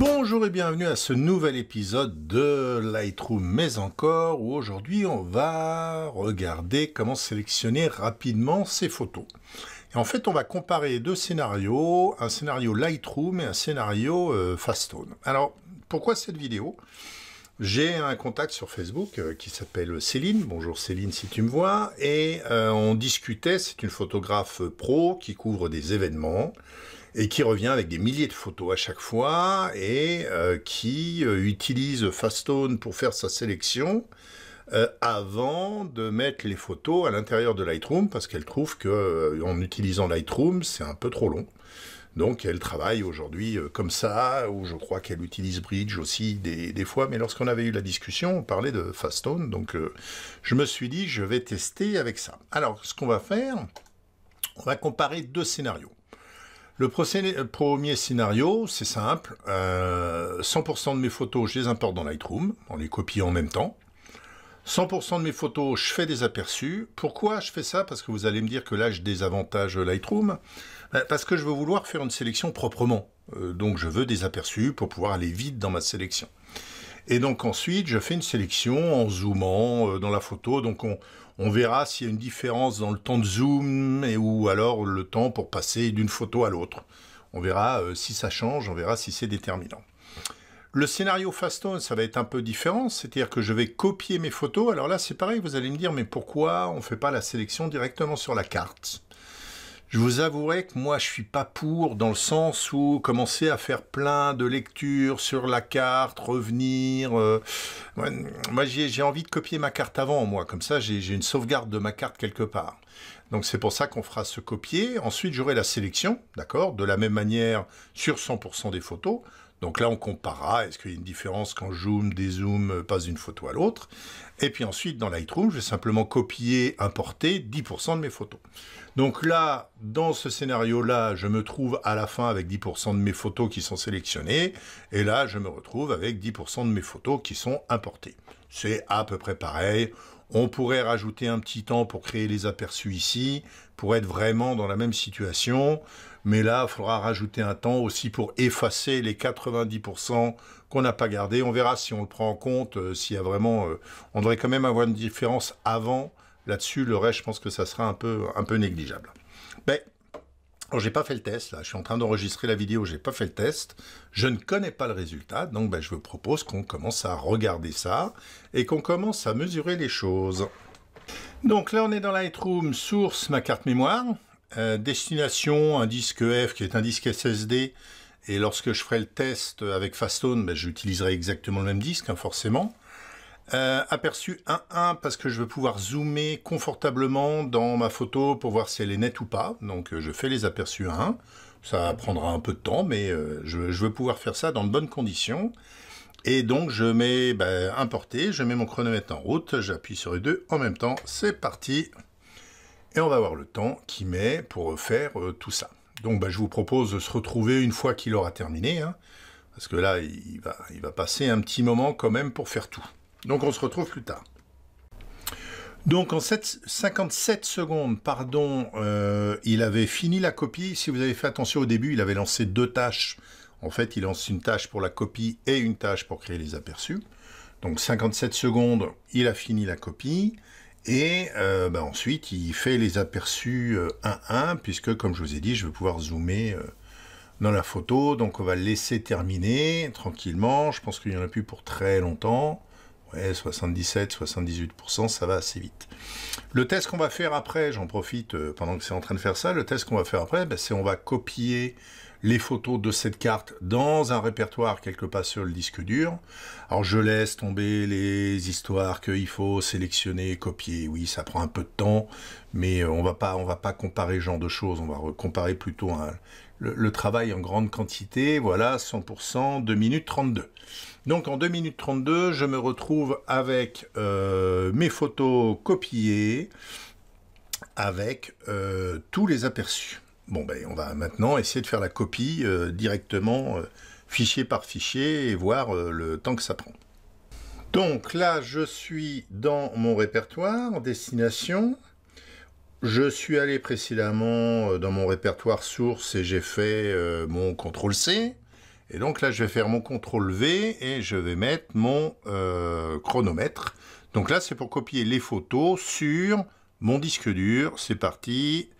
Bonjour et bienvenue à ce nouvel épisode de Lightroom mais encore où aujourd'hui on va regarder comment sélectionner rapidement ses photos. en fait on va comparer deux scénarios, un scénario Lightroom et un scénario euh, Fastone. Alors pourquoi cette vidéo j'ai un contact sur Facebook euh, qui s'appelle Céline. Bonjour Céline si tu me vois. Et euh, on discutait, c'est une photographe pro qui couvre des événements et qui revient avec des milliers de photos à chaque fois et euh, qui euh, utilise Fastone pour faire sa sélection euh, avant de mettre les photos à l'intérieur de Lightroom parce qu'elle trouve que en utilisant Lightroom c'est un peu trop long. Donc elle travaille aujourd'hui comme ça, ou je crois qu'elle utilise Bridge aussi des, des fois, mais lorsqu'on avait eu la discussion, on parlait de Fastone, donc je me suis dit je vais tester avec ça. Alors ce qu'on va faire, on va comparer deux scénarios. Le euh, premier scénario, c'est simple. 100% euh, de mes photos, je les importe dans Lightroom, on les copie en même temps. 100% de mes photos, je fais des aperçus. Pourquoi je fais ça Parce que vous allez me dire que là, je désavantage Lightroom. Ben, parce que je veux vouloir faire une sélection proprement. Euh, donc, je veux des aperçus pour pouvoir aller vite dans ma sélection. Et donc ensuite, je fais une sélection en zoomant dans la photo. Donc, on, on verra s'il y a une différence dans le temps de zoom et ou alors le temps pour passer d'une photo à l'autre. On verra euh, si ça change, on verra si c'est déterminant. Le scénario Fastone, ça va être un peu différent, c'est-à-dire que je vais copier mes photos. Alors là, c'est pareil, vous allez me dire, mais pourquoi on ne fait pas la sélection directement sur la carte je vous avouerai que moi, je suis pas pour dans le sens où commencer à faire plein de lectures sur la carte, revenir. Euh, moi, j'ai envie de copier ma carte avant, moi. Comme ça, j'ai une sauvegarde de ma carte quelque part. Donc, c'est pour ça qu'on fera ce copier. Ensuite, j'aurai la sélection, d'accord De la même manière sur 100% des photos. Donc là, on comparera, est-ce qu'il y a une différence quand zoom, dézoom passe d'une photo à l'autre. Et puis ensuite, dans Lightroom, je vais simplement copier, importer 10% de mes photos. Donc là, dans ce scénario-là, je me trouve à la fin avec 10% de mes photos qui sont sélectionnées. Et là, je me retrouve avec 10% de mes photos qui sont importées. C'est à peu près pareil. On pourrait rajouter un petit temps pour créer les aperçus ici, pour être vraiment dans la même situation. Mais là, il faudra rajouter un temps aussi pour effacer les 90% qu'on n'a pas gardé. On verra si on le prend en compte, euh, s'il y a vraiment... Euh, on devrait quand même avoir une différence avant. Là-dessus, le reste, je pense que ça sera un peu, un peu négligeable. Alors j'ai pas fait le test là, je suis en train d'enregistrer la vidéo, j'ai pas fait le test, je ne connais pas le résultat, donc ben, je vous propose qu'on commence à regarder ça et qu'on commence à mesurer les choses. Donc là on est dans Lightroom, source ma carte mémoire, euh, destination un disque e F qui est un disque SSD et lorsque je ferai le test avec Fastone, ben, j'utiliserai exactement le même disque hein, forcément. Euh, aperçu aperçu 1 parce que je veux pouvoir zoomer confortablement dans ma photo pour voir si elle est nette ou pas. Donc euh, je fais les aperçus 1. Ça prendra un peu de temps, mais euh, je, veux pouvoir faire ça dans de bonnes conditions. Et donc je mets bah, importé, je mets mon chronomètre en route, j'appuie sur les deux en même temps, c'est parti. Et on va voir le temps qu'il met pour faire tout ça. Donc bah, je vous propose de se retrouver une fois qu'il aura terminé, hein, parce que là il va passer un petit moment quand même pour faire tout. Donc on se retrouve plus tard. Donc en 57 secondes, pardon, euh, il avait fini la copie. Si vous avez fait attention au début, il avait lancé deux tâches. En fait, il lance une tâche pour la copie et une tâche pour créer les aperçus. Donc 57 secondes, il a fini la copie. Et euh, bah, ensuite, il fait les aperçus 1-1, euh, puisque comme je vous ai dit, je vais pouvoir zoomer dans la photo. Donc on va laisser terminer tranquillement. Je pense qu'il n'y en a plus pour très longtemps. 77, 78%, ça va assez vite. Le test qu'on va faire après, j'en profite euh, pendant que c'est en train de faire ça, le test qu'on va faire après, ben, c'est on va copier les photos de cette carte dans un répertoire quelque part sur le disque dur. Alors je laisse tomber les histoires qu'il faut sélectionner, copier. Oui, ça prend un peu de temps, mais euh, on va pas, on va pas comparer ce genre de choses. On va comparer plutôt le, travail en grande quantité. Voilà, 100%, 2 minutes 32. Donc en 2 minutes 32, je me retrouve avec euh, mes photos copiées, avec euh, tous les aperçus. Bon, ben, on va maintenant essayer de faire la copie euh, directement euh, fichier par fichier et voir euh, le temps que ça prend. Donc là, je suis dans mon répertoire, destination. Je suis allé précédemment dans mon répertoire source et j'ai fait mon CTRL-C. Et donc là, je vais faire mon CTRL-V et je vais mettre mon chronomètre. Donc là, c'est pour copier les photos sur mon disque dur, c'est parti,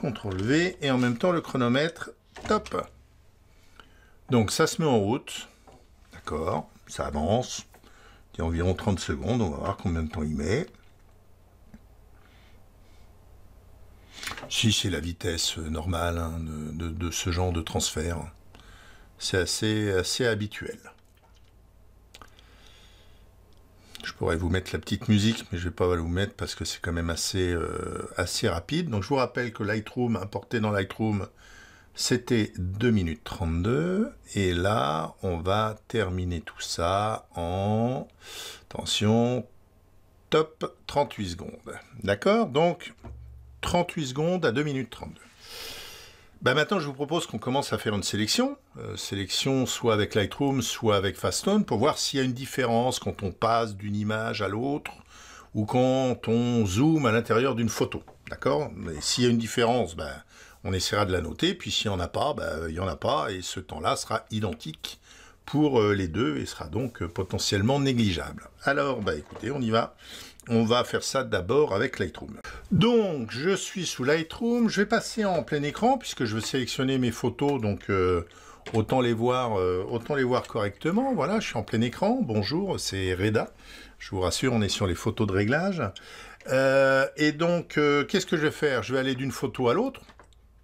CTRL V, et en même temps le chronomètre, top Donc ça se met en route, d'accord, ça avance, il y a environ 30 secondes, on va voir combien de temps il met. Si c'est la vitesse normale hein, de, de, ce genre de transfert, c'est assez, assez habituel. Je pourrais vous mettre la petite musique, mais je ne vais pas vous mettre parce que c'est quand même assez, euh, assez rapide. Donc je vous rappelle que Lightroom, importé dans Lightroom, c'était 2 minutes 32. Et là, on va terminer tout ça en, attention, top 38 secondes. D'accord Donc 38 secondes à 2 minutes 32. Bah, maintenant, je vous propose qu'on commence à faire une sélection, euh, sélection soit avec Lightroom, soit avec Fastone, pour voir s'il y a une différence quand on passe d'une image à l'autre ou quand on zoome à l'intérieur d'une photo. D'accord Mais s'il y a une différence, ben on essaiera de la noter, puis s'il n'y en a pas, bah, il n'y en a pas, et ce temps-là sera identique pour euh, les deux et sera donc euh, potentiellement négligeable. Alors, ben écoutez, on y va. On va faire ça d'abord avec Lightroom. Donc, je suis sous Lightroom. Je vais passer en plein écran puisque je veux sélectionner mes photos. Donc, euh, autant, les voir, euh, autant les voir correctement. Voilà, je suis en plein écran. Bonjour, c'est Reda. Je vous rassure, on est sur les photos de réglage. Euh, et donc, qu'est-ce que je vais faire Je vais aller d'une photo à l'autre.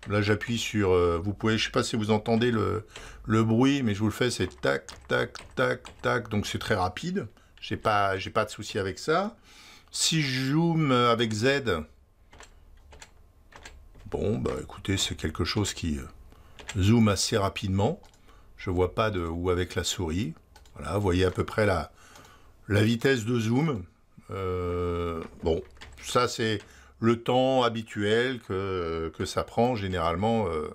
Là, j'appuie sur... vous pouvez... Je sais pas si vous entendez le, bruit, mais je vous le fais, c'est tac, tac, tac, tac. Donc, c'est très rapide. J'ai pas, pas de souci avec ça. Si je zoome avec Z, bon, bah écoutez, c'est quelque chose qui euh, zoome assez rapidement. Je vois pas de où avec la souris. Voilà, vous voyez à peu près la, la vitesse de zoom. Euh, bon, ça c'est le temps habituel que, ça prend généralement euh,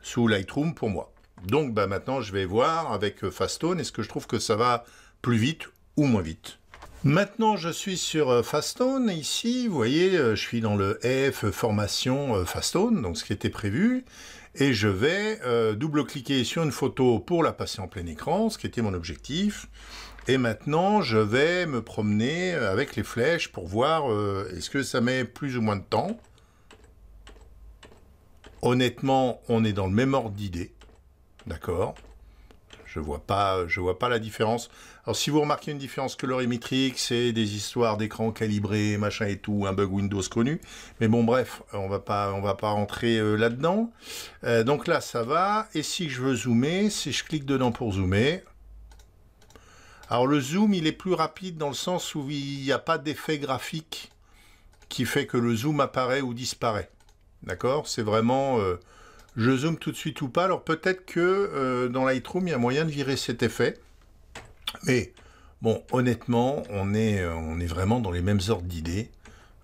sous Lightroom pour moi. Donc bah, maintenant je vais voir avec Fastone est-ce que je trouve que ça va plus vite ou moins vite. Maintenant, je suis sur euh, Fastone. Ici, vous voyez, euh, je suis dans le F euh, formation Fastone, donc ce qui était prévu. Et je vais double-cliquer sur une photo pour la passer en plein écran, ce qui était mon objectif. Et maintenant, je vais me promener avec les flèches pour voir est-ce que ça met plus ou moins de temps. Honnêtement, on est dans le même ordre d'idées, D'accord je vois pas, je vois pas la différence. Alors si vous remarquez une différence colorimétrique, c'est des histoires d'écran calibré, machin et tout, un bug Windows connu. Mais bon, bref, on va pas, on va pas rentrer euh, là-dedans. Euh, donc là, ça va. Et si je veux zoomer, si je clique dedans pour zoomer, alors le zoom, il est plus rapide dans le sens où il n'y a pas d'effet graphique qui fait que le zoom apparaît ou disparaît. D'accord C'est vraiment euh, je zoome tout de suite ou pas. Alors peut-être que euh, dans Lightroom, il y a moyen de virer cet effet. Mais bon, honnêtement, on est, euh, on est vraiment dans les mêmes ordres d'idées.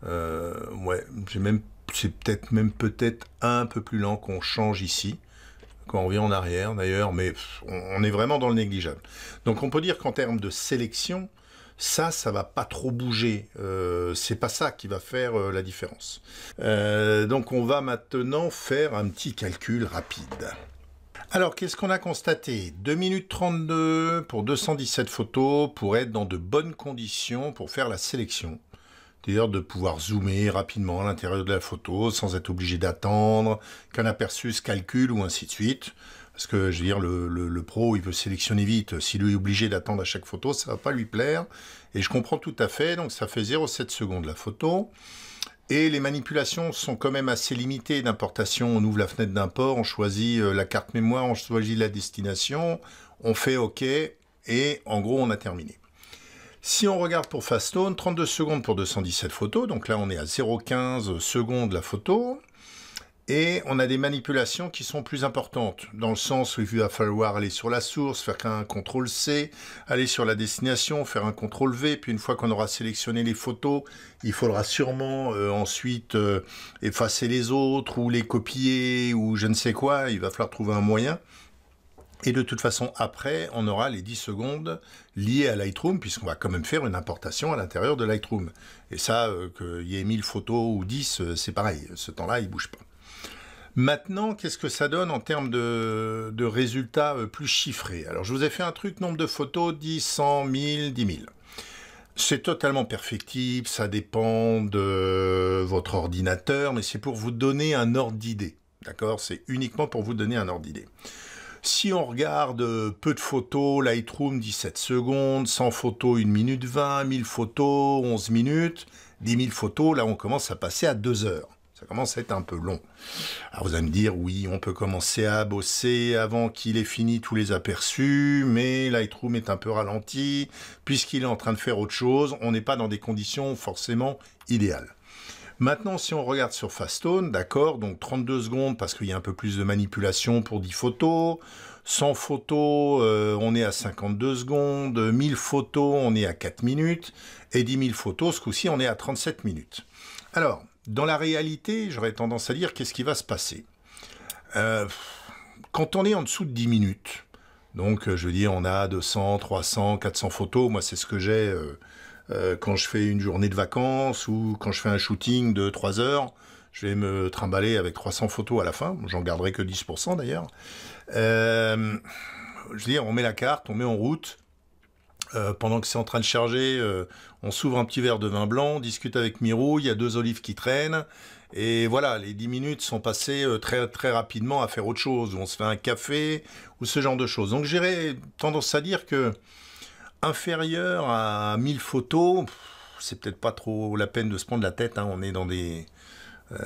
Euh, ouais, j'ai même, c'est peut-être même peut-être un peu plus lent qu'on change ici, quand on revient en arrière d'ailleurs, mais on, est vraiment dans le négligeable. Donc on peut dire qu'en termes de sélection, ça, ça va pas trop bouger. Euh, c'est pas ça qui va faire euh, la différence. Euh, donc on va maintenant faire un petit calcul rapide. Alors, qu'est-ce qu'on a constaté 2 minutes 32 pour 217 photos, pour être dans de bonnes conditions pour faire la sélection. D'ailleurs, de pouvoir zoomer rapidement à l'intérieur de la photo sans être obligé d'attendre qu'un aperçu se calcule ou ainsi de suite. Parce que, je veux dire, le, pro, il veut sélectionner vite. S'il est obligé d'attendre à chaque photo, ça va pas lui plaire. Et je comprends tout à fait. Donc, ça fait 0,7 secondes la photo. Et les manipulations sont quand même assez limitées d'importation. On ouvre la fenêtre d'import, on choisit euh, la carte mémoire, on choisit la destination, on fait OK, et en gros, on a terminé. Si on regarde pour Fastone, 32 secondes pour 217 photos, donc là on est à 0,15 secondes la photo. Et on a des manipulations qui sont plus importantes, dans le sens où il va falloir aller sur la source, faire un contrôle C, aller sur la destination, faire un contrôle V, puis une fois qu'on aura sélectionné les photos, il faudra sûrement euh, ensuite euh, effacer les autres ou les copier ou je ne sais quoi, il va falloir trouver un moyen. Et de toute façon, après, on aura les 10 secondes liées à Lightroom, puisqu'on va quand même faire une importation à l'intérieur de Lightroom. Et ça, euh, qu'il y ait 1000 photos ou 10, c'est pareil, ce temps-là, il bouge pas. Maintenant, qu'est-ce que ça donne en termes de, résultats euh, plus chiffrés Alors, je vous ai fait un truc, nombre de photos, 10, 100, 1000, 10 000. C'est totalement perfectible, ça dépend de votre ordinateur, mais c'est pour vous donner un ordre d'idée. D'accord C'est uniquement pour vous donner un ordre d'idée. Si on regarde euh, peu de photos, Lightroom 17 secondes, 100 photos 1 minute 20, 1000 photos 11 minutes, 10 000 photos, là on commence à passer à 2 heures. Ça commence à être un peu long. Alors vous allez me dire, oui, on peut commencer à bosser avant qu'il ait fini tous les aperçus, mais Lightroom est un peu ralenti, puisqu'il est en train de faire autre chose, on n'est pas dans des conditions forcément idéales. Maintenant, si on regarde sur Fastone, d'accord, donc 32 secondes parce qu'il y a un peu plus de manipulation pour 10 photos. 100 euh, photos, on est à 52 secondes. 1000 photos, on est à 4 minutes. Et 10 000 photos, ce coup-ci, on est à 37 minutes. Alors, dans la réalité, j'aurais tendance à dire qu'est-ce qui va se passer euh, Quand on est en dessous de 10 minutes, donc euh, je veux dire, on a 200, 300, 400 photos, moi c'est ce que j'ai euh, quand je fais une journée de vacances ou quand je fais un shooting de 3 heures, je vais me trimballer avec 300 photos à la fin, j'en garderai que 10% d'ailleurs. je veux dire, on met la carte, on met en route, euh, pendant que c'est en train de charger, euh, on s'ouvre un petit verre de vin blanc, on discute avec Miro, il y a deux olives qui traînent. Et voilà, les 10 minutes sont passées euh, très, très rapidement à faire autre chose, on se fait un café, ou ce genre de choses. Donc j'ai tendance à dire que inférieur à 1000 photos, c'est peut-être pas trop la peine de se prendre la tête, hein. on est dans des...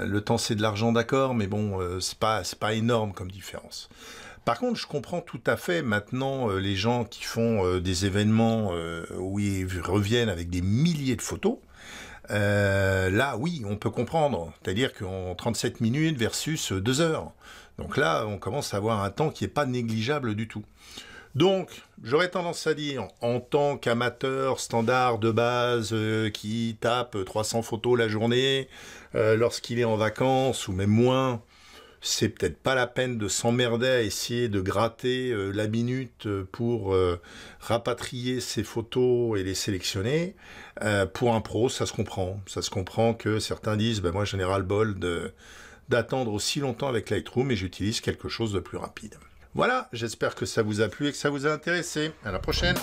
le temps c'est de l'argent d'accord, mais bon, c'est pas, pas énorme comme différence. Par contre, je comprends tout à fait maintenant euh, les gens qui font euh, des événements euh, où ils reviennent avec des milliers de photos. là, oui, on peut comprendre. C'est-à-dire qu'en 37 minutes versus 2 heures. Donc là, on commence à avoir un temps qui n'est pas négligeable du tout. Donc, j'aurais tendance à dire, en tant qu'amateur standard de base qui tape 300 photos la journée, lorsqu'il est en vacances ou même moins, c'est peut-être pas la peine de s'emmerder à essayer de gratter euh, la minute euh, pour euh, rapatrier ces photos et les sélectionner. pour un pro, ça se comprend. Ça se comprend que certains disent, ben moi j'en ai ras le bol d'attendre aussi longtemps avec Lightroom et j'utilise quelque chose de plus rapide. Voilà, j'espère que ça vous a plu et que ça vous a intéressé. À la prochaine